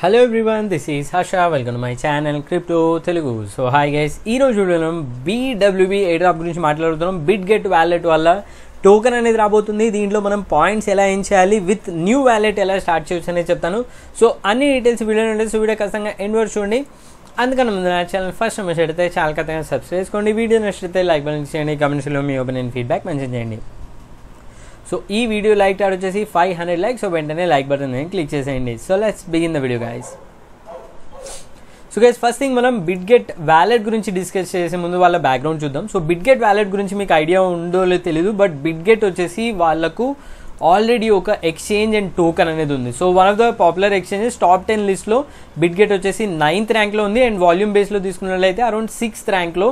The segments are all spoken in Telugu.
hello everyone this is Harsha welcome my channel crypto Telugu so hi guys ఈ రోజు మనం బీడబ్ల్యూబీ ఎయిడ్రాప్ గురించి మాట్లాడుతున్నాం బిట్ గెట్ వ్యాలెట్ వల్ల టోకెన్ అనేది రాబోతుంది దీంట్లో మనం పాయింట్స్ ఎలా ఏం చేయాలి విత్ న్యూ వ్యాలెట్ ఎలా స్టార్ట్ చేయొచ్చు అనేది చెప్తాను సో అన్ని డీటెయిల్స్ వీడియో ఉంటే సో వీడియో ఖచ్చితంగా ఎండ్ చూడండి అందుకని ముందు నా ఛానల్ ఫస్ట్ మెసేజ్ అయితే చాలా ఖచ్చితంగా సబ్స్క్రైబ్ చేసుకోండి వీడియో నచ్చితే లైక్ బెల్ చేయండి కమెంట్స్లో మీ ఒపీనియన్ ఫీడ్బ్యాక్ మెన్షన్ చేయండి సో ఈ వీడియో లైక్ టార్ వచ్చేసి ఫైవ్ హండ్రెడ్ లైక్స్ సో వెంటనే లైక్ బటన్ క్లిక్ చేసేయండి so let's begin the video guys so guys first thing మనం గెట్ వ్యాలెట్ గురించి డిస్కస్ చేసే ముందు వాళ్ళ బ్యాక్గ్రౌండ్ చూద్దాం సో గెట్ వ్యాలెట్ గురించి మీకు ఐడియా ఉందో లేదో తెలియదు బట్ గెట్ వచ్చేసి వాళ్ళకు ఆల్రెడీ ఒక ఎక్స్చేంజ్ అండ్ టోకన్ అనేది ఉంది so one of the popular exchanges top ten లిస్ట్లో గెట్ వచ్చేసి నైన్త్ ర్యాంక్లో ఉంది అండ్ వాల్యూమ్ బేస్లో తీసుకున్నట్లయితే అరౌండ్ సిక్స్త్ ర్యాంక్లో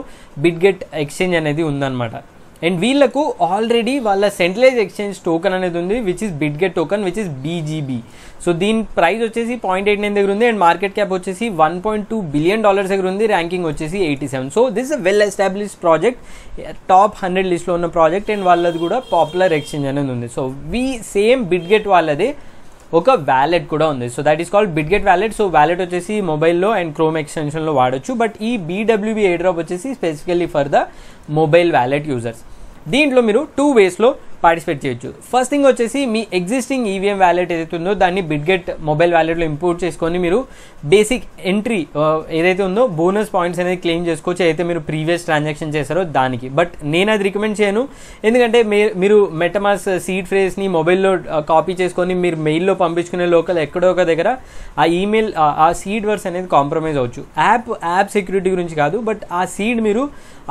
గెట్ ఎక్స్చేంజ్ అనేది ఉందన్నమాట అండ్ వీళ్ళకు ఆల్రెడీ వాళ్ళ సెంట్రలైజ్ ఎక్స్చేంజ్ టోకన్ అనేది ఉంది which is Bitget token which is BGB so దీని ప్రైస్ వచ్చేసి పాయింట్ ఎయిట్ నైన్ దగ్గర ఉంది అండ్ మార్కెట్ క్యాప్ వచ్చేసి one point two billion dollars దగ్గర ఉంది ర్యాంకింగ్ వచ్చేసి eighty seven so this a well establish project top hundred లిస్ట్లో ఉన్న ప్రాజెక్ట్ అండ్ వాళ్ళది కూడా పాపులర్ ఎక్స్చేంజ్ అనేది ఉంది so we same Bitget వాళ్ళదే ఒక వ్యాలెట్ కూడా ఉంది so that is called Bitget wallet so wallet వచ్చేసి మొబైల్లో అండ్ క్రోమ్ ఎక్స్టెన్షన్లో వాడచ్చు బట్ ఈ బీడబ్ల్యూబీ ఎయిడ్రాప్ వచ్చేసి specifically for the mobile wallet users దీంట్లో మీరు టూ వేస్లో పార్టిసిపేట్ చేయొచ్చు ఫస్ట్ థింగ్ వచ్చేసి మీ ఎగ్జిస్టింగ్ ఈవీఎం వ్యాలెట్ ఏదైతే ఉందో దాన్ని బిడ్గెట్ మొబైల్ వ్యాలెట్లో ఇంపోర్ట్ చేసుకొని మీరు బేసిక్ ఎంట్రీ ఏదైతే ఉందో బోనస్ పాయింట్స్ అనేది క్లెయిమ్ చేసుకోవచ్చు ఏదైతే మీరు ప్రీవియస్ ట్రాన్సాక్షన్ చేస్తారో దానికి బట్ నేను అది రికమెండ్ చేయను ఎందుకంటే మీరు మెటమాస్ సీట్ ఫ్రేస్ని మొబైల్లో కాపీ చేసుకొని మీరు మెయిల్లో పంపించుకునే లోకల్ ఎక్కడో ఒక దగ్గర ఆ ఈమెయిల్ ఆ సీడ్ వర్స్ అనేది కాంప్రమైజ్ అవ్వచ్చు యాప్ యాప్ సెక్యూరిటీ గురించి కాదు బట్ ఆ సీడ్ మీరు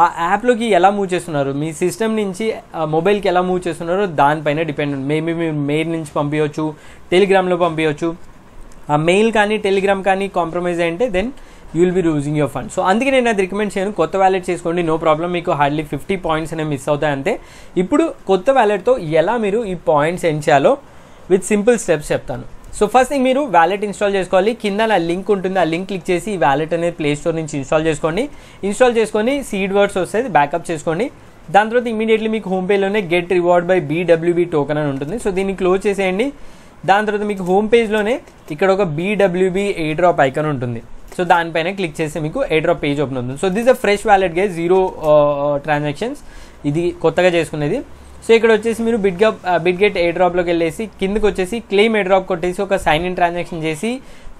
ఆ యాప్లోకి ఎలా మూవ్ చేస్తున్నారు మీ సిస్టమ్ నుంచి మొబైల్కి uh, ఎలా మూవ్ చేస్తున్నారు చేస్తున్నారో దానిపైన డిపెండ్ మేబీ మీరు మెయిల్ నుంచి పంపించవచ్చు టెలిగ్రామ్లో పంపించవచ్చు ఆ మెయిల్ కానీ టెలిగ్రామ్ కానీ కాంప్రమైజ్ అంటే then you will be losing your fund so అందుకే నేను అది రికమెండ్ చేయను కొత్త వ్యాలెట్ చేసుకోండి నో ప్రాబ్లం మీకు హార్డ్లీ ఫిఫ్టీ పాయింట్స్ అనేవి మిస్ అవుతాయి అంతే ఇప్పుడు కొత్త వ్యాలెట్తో ఎలా మీరు ఈ పాయింట్స్ ఎంచాలో విత్ సింపుల్ స్టెప్స్ చెప్తాను సో ఫస్ట్ థింగ్ మీరు వ్యాలెట్ ఇన్స్టాల్ చేసుకోవాలి కింద నా లింక్ ఉంటుంది ఆ లింక్ క్లిక్ చేసి ఈ వ్యాలెట్ అనేది ప్లే స్టోర్ నుంచి ఇన్స్టాల్ చేసుకోండి ఇన్స్టాల్ చేసుకొని సీడ్ వర్డ్స్ వస్తుంది బ్యాకప్ చేసుకోండి దాని తర్వాత ఇమీడియట్లీ మీకు హోమ్ పేజ్లోనే get reward by BWB token అని ఉంటుంది సో దీన్ని క్లోజ్ చేసేయండి దాని తర్వాత మీకు హోమ్ పేజ్లోనే ఇక్కడ ఒక బీడబ్ల్యూబీ డ్రాప్ ఐకన్ ఉంటుంది సో దానిపైన క్లిక్ చేస్తే మీకు డ్రాప్ పేజ్ ఓపెన్ అవుతుంది so this a fresh wallet గే జీరో ట్రాన్సాక్షన్స్ ఇది కొత్తగా చేసుకునేది సో ఇక్కడ వచ్చేసి మీరు బిడ్గా బిడ్గెట్ డ్రాప్లోకి వెళ్ళేసి కిందకి వచ్చేసి క్లెయిమ్ డ్రాప్ కొట్టేసి ఒక సైన్ ఇన్ ట్రాన్సాక్షన్ చేసి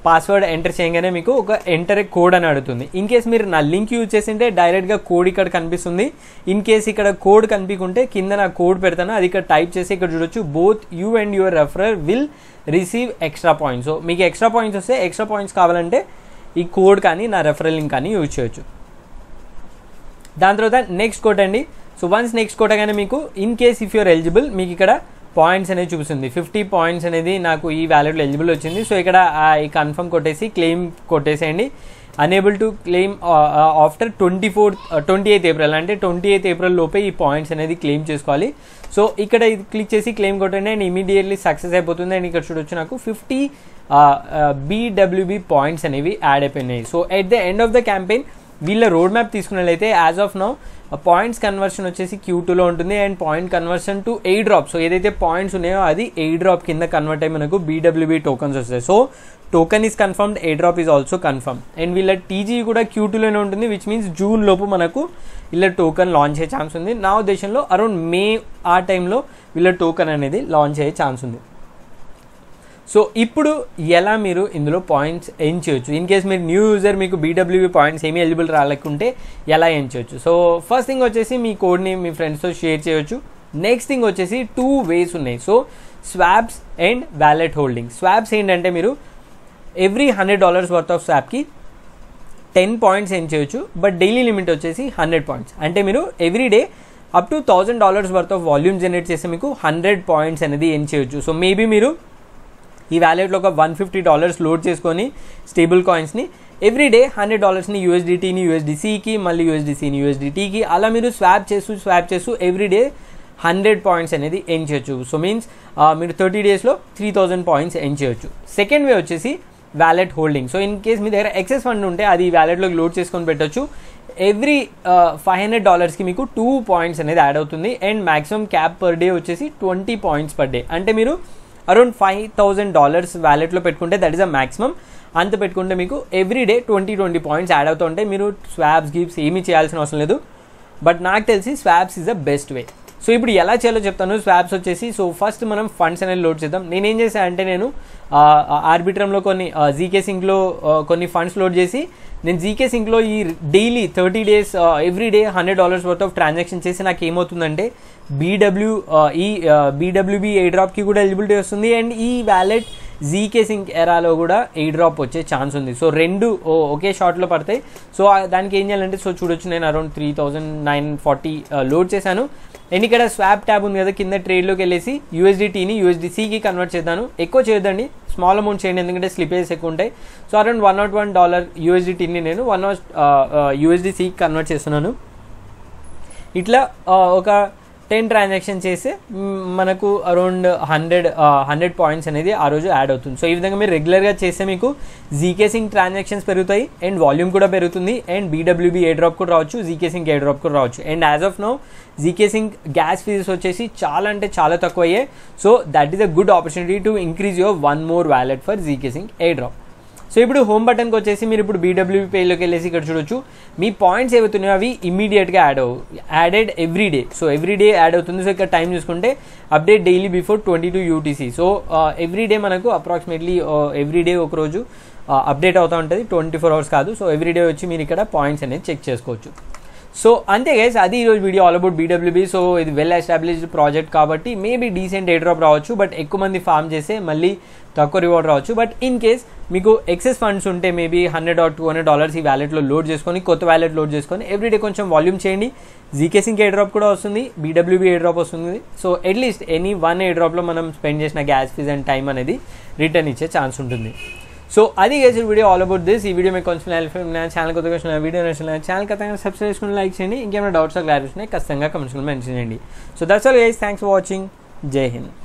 పాస్వర్డ్ ఎంటర్ చేయగానే మీకు ఒక ఎంటర్ కోడ్ అని అడుగుతుంది ఇన్ కేస్ మీరు నా లింక్ యూజ్ చేసింటే డైరెక్ట్గా కోడ్ ఇక్కడ కనిపిస్తుంది ఇన్ కేస్ ఇక్కడ కోడ్ కనిపించుంటే కింద నా కోడ్ పెడతాను అది ఇక్కడ టైప్ చేసి ఇక్కడ చూడొచ్చు both you and your referrer will receive extra points మీకు ఎక్స్ట్రా పాయింట్స్ వస్తే ఎక్స్ట్రా పాయింట్స్ కావాలంటే ఈ కోడ్ కానీ నా రెఫరల్ లింక్ కానీ యూజ్ చేయొచ్చు దాని తర్వాత నెక్స్ట్ కోట్ అండి సో వన్స్ నెక్స్ట్ కోటగానే మీకు in case if you're eligible మీకు ఇక్కడ పాయింట్స్ అనేది చూపిస్తుంది ఫిఫ్టీ పాయింట్స్ అనేది నాకు ఈ వ్యాలెట్లో ఎలిజిబుల్ వచ్చింది సో ఇక్కడ ఈ కన్ఫర్మ్ కొట్టేసి క్లెయిమ్ కొట్టేసేయండి enable to claim after twenty fourth twenty eighth April అంటే ట్వంటీ ఎయిత్ ఏప్రిల్ లోపే ఈ పాయింట్స్ అనేది క్లెయిమ్ చేసుకోవాలి సో ఇక్కడ ఇది క్లిక్ చేసి క్లెయిమ్ కొట్టండి అండ్ ఇమీడియట్లీ సక్సెస్ అయిపోతుంది అండ్ ఇక్కడ చూడొచ్చు నాకు ఫిఫ్టీ బీడబ్ల్యూబీ పాయింట్స్ అనేవి యాడ్ అయిపోయినాయి so at the end of the campaign వీళ్ళ రోడ్ మ్యాప్ తీసుకున్నట్లయితే as of now points conversion వచ్చేసి క్యూ టూలో ఉంటుంది and point conversion to airdrop so ఏదైతే పాయింట్స్ ఉన్నాయో అది ఎయి డ్రాప్ కింద కన్వర్ట్ అయ్యి మనకు బీడబ్ల్యూబీ టోకన్స్ వస్తాయి so token is confirmed airdrop is also confirm and వీళ్ళ టీజీ కూడా క్యూ టూలోనే ఉంటుంది విచ్ మీన్స్ జూన్ లోపు మనకు వీళ్ళ టోకన్ లాంచ్ అయ్యే ఛాన్స్ ఉంది నా ఉద్దేశంలో అరౌండ్ మే ఆ టైంలో వీళ్ళ టోకన్ అనేది లాంచ్ అయ్యే ఛాన్స్ ఉంది సో ఇప్పుడు ఎలా మీరు ఇందులో పాయింట్స్ ఎయిన్ చేయొచ్చు ఇన్ కేస్ మీరు న్యూ యూజర్ మీకు బీడబ్ల్యూబీ పాయింట్స్ ఏమీ ఎలిజిబుల్ రాలేకుంటే ఎలా ఎయిన్ చేయొచ్చు సో ఫస్ట్ థింగ్ వచ్చేసి మీ కోడ్ని మీ ఫ్రెండ్స్తో షేర్ చేయొచ్చు నెక్స్ట్ థింగ్ వచ్చేసి టూ వేస్ ఉన్నాయి so swaps and wallet holding swaps ఏంటంటే మీరు every hundred dollars worth of స్వాబ్కి టెన్ పాయింట్స్ ఏం చేయొచ్చు బట్ డైలీ లిమిట్ వచ్చేసి హండ్రెడ్ పాయింట్స్ అంటే మీరు every day up to thousand dollars worth of volume generate చేస్తే మీకు హండ్రెడ్ పాయింట్స్ అనేది ఏం చేయొచ్చు సో మేబీ మీరు ఈ వ్యాలెట్లో ఒక వన్ ఫిఫ్టీ డాలర్స్ లోడ్ చేసుకొని స్టేబుల్ కాయిన్స్ని ఎవ్రీ డే హండ్రెడ్ డాలర్స్ని యూఎస్డిటీని యూఎస్డిసికి మళ్ళీ యూఎస్డిసిని యూఎస్డిటీకి అలా మీరు స్వాప్ చేస్తూ స్వాప్ చేస్తూ ఎవ్రీ డే హండ్రెడ్ పాయింట్స్ అనేది ఎన్ చేయొచ్చు సో మీన్స్ మీరు థర్టీ డేస్లో త్రీ థౌజండ్ పాయింట్స్ ఎన్ చేయొచ్చు సెకండ్ వే వచ్చేసి wallet holding so in case మీ దగ్గర ఎక్సెస్ ఫండ్ ఉంటే అది వ్యాలెట్లోకి లోడ్ చేసుకొని పెట్టచ్చు ఎవ్రీ ఫైవ్ హండ్రెడ్ డాలర్స్కి మీకు టూ పాయింట్స్ అనేది యాడ్ అవుతుంది and maximum cap per day వచ్చేసి ట్వంటీ పాయింట్స్ పర్ డే అంటే మీరు అరౌండ్ ఫైవ్ థౌజండ్ డాలర్స్ వ్యాలెట్లో పెట్టుకుంటే దట్ ఈస్ అ మ్యాక్సిమం అంత పెట్టుకుంటే మీకు every day twenty twenty points add అవుతూ ఉంటాయి మీరు స్వాబ్స్ గిఫ్ట్స్ ఏమీ చేయాల్సిన అవసరం లేదు బట్ నాకు తెలిసి swaps is the best way so ఇప్పుడు ఎలా చేయాలో చెప్తాను స్వాప్స్ వచ్చేసి సో ఫస్ట్ మనం ఫండ్స్ అనేది లోడ్ చేద్దాం నేనేం చేశాను అంటే నేను ఆర్బిట్రమ్లో కొన్ని జీకే సింగ్లో కొన్ని ఫండ్స్ లోడ్ చేసి నేను జీకే సింక్లో ఈ daily thirty days every day hundred dollars worth of transaction చేసి నాకు ఏమవుతుందంటే బీడబ్ల్యూ ఈ బీడబ్ల్యూబీ ఏ డ్రాప్కి కూడా ఎలిజిబిలిటీ వస్తుంది అండ్ ఈ వ్యాలెట్ జీకే సింక్ ఎరాలో కూడా ఏ డ్రాప్ వచ్చే ఛాన్స్ ఉంది సో రెండు ఒకే షాట్లో పడతాయి సో దానికి ఏం చేయాలంటే సో చూడొచ్చు నేను around three thousand nine forty load చేశాను అండ్ ఇక్కడ స్వాప్ ట్యాబ్ ఉంది కదా కింద ట్రేడ్లోకి వెళ్ళేసి యూఎస్డిటీని యూఎస్డిసికి కన్వర్ట్ చేద్దాను ఎక్కువ చేయొద్దండి స్మాల్ అమౌంట్ చేయండి ఎందుకంటే స్లిపేజ్ ఎక్కువ ఉంటాయి so around one nought one dollar యూఎస్డిటీని నేను వన్ నాట్ యూఎస్డిసికి కన్వర్ట్ చేస్తున్నాను ఇట్లా ఒక టెన్ ట్రాన్సాక్షన్ చేస్తే మనకు అరౌండ్ హండ్రెడ్ హండ్రెడ్ పాయింట్స్ అనేది ఆ రోజు యాడ్ అవుతుంది సో ఈ విధంగా మీరు రెగ్యులర్గా చేస్తే మీకు జీకే సింగ్ ట్రాన్సాక్షన్స్ పెరుగుతాయి అండ్ వాల్యూమ్ కూడా పెరుగుతుంది అండ్ బీడబ్ల్యూబీ ఏ డ్రాప్ కూడా రావచ్చు జీకే సింగ్ ఏ డ్రాప్ కూడా రావచ్చు and as of now zkSync gas fees వచ్చేసి చాలా అంటే చాలా తక్కువ so that is a good opportunity to increase your one more wallet for zkSync airdrop so ఇప్పుడు హోమ్ బటన్కి వచ్చేసి మీరు ఇప్పుడు బీడబ్ల్యూబీ పేలోకి వెళ్ళేసి ఇక్కడ చూడొచ్చు మీ పాయింట్స్ ఏవైతున్నాయో అవి ఇమీడియట్గా యాడ్ అవు added every day so every day add అవుతుంది సో ఇక్కడ టైం చూసుకుంటే update daily before twenty two UTC so every day మనకు అప్రాక్సిమేట్లీ ఎవ్రీ డే ఒకరోజు అప్డేట్ అవుతూ ఉంటుంది ట్వంటీ ఫోర్ అవర్స్ కాదు సో ఎవ్రీ డే వచ్చి మీరు ఇక్కడ పాయింట్స్ అనేది చెక్ చేసుకోవచ్చు సో అంతే గైస్ అది ఈరోజు video all about BWB so ఇది వెల్ ఎస్టాబ్లిష్డ్ ప్రాజెక్ట్ కాబట్టి మేబీ డీసెంట్ ఏ డ్రాప్ రావచ్చు బట్ ఎక్కువ మంది ఫామ్ చేస్తే మళ్ళీ తక్కువ రివార్డ్ రావచ్చు బట్ ఇన్ కేస్ మీకు ఎక్సెస్ ఫండ్స్ ఉంటే maybe hundred or two hundred dollars ఈ వ్యాలెట్లో లోడ్ చేసుకొని కొత్త వ్యాలెట్ లోడ్ చేసుకొని ఎవ్రీడే కొంచెం వాల్యూమ్ చేయండి జీకే సింక్ ఏ డ్రాప్ కూడా వస్తుంది బీడబ్ల్యూబీ ఏ డ్రాప్ వస్తుంది సో అట్లీస్ట్ ఎనీ వన్ ఏ డ్రాప్లో మనం స్పెండ్ చేసిన గ్యాస్ ఫీజ్ అండ్ టైం అనేది రిటర్న్ ఇచ్చే ఛాన్స్ ఉంటుంది సో అది guys video all about this ఈ వీడియో మీకు కొంచెం ఛానల్ కొత్త కొంచెం వీడియో నచ్చిన ఛానల్ ఖచ్చితంగా సబ్స్క్రైబ్ చేసుకుని లైక్ చేయండి ఇంకేమైనా డౌట్స్ క్లారిఫికేషన్ ఖచ్చితంగా కమెంట్స్ మెన్షన్ చేయండి సో దట్స్ ఆల్ ఏజ్ thanks for watching Jai Hind